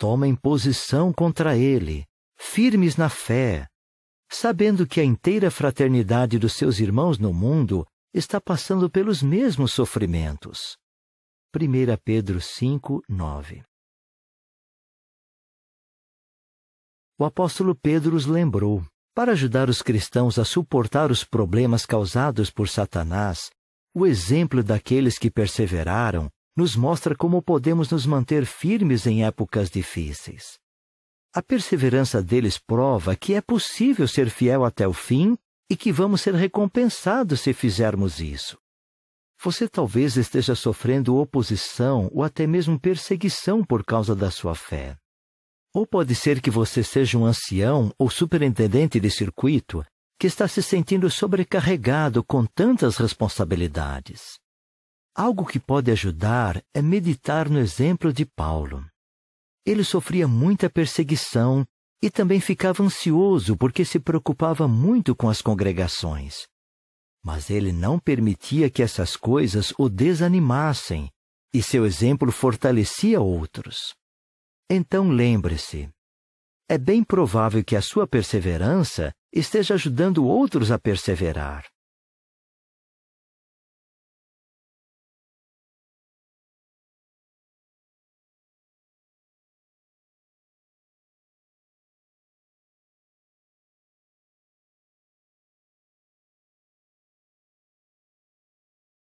tomem posição contra ele, firmes na fé, sabendo que a inteira fraternidade dos seus irmãos no mundo está passando pelos mesmos sofrimentos. 1 Pedro 5, 9 O apóstolo Pedro os lembrou, para ajudar os cristãos a suportar os problemas causados por Satanás, o exemplo daqueles que perseveraram nos mostra como podemos nos manter firmes em épocas difíceis. A perseverança deles prova que é possível ser fiel até o fim e que vamos ser recompensados se fizermos isso. Você talvez esteja sofrendo oposição ou até mesmo perseguição por causa da sua fé. Ou pode ser que você seja um ancião ou superintendente de circuito que está se sentindo sobrecarregado com tantas responsabilidades. Algo que pode ajudar é meditar no exemplo de Paulo. Ele sofria muita perseguição e também ficava ansioso porque se preocupava muito com as congregações. Mas ele não permitia que essas coisas o desanimassem, e seu exemplo fortalecia outros. Então lembre-se: é bem provável que a sua perseverança esteja ajudando outros a perseverar.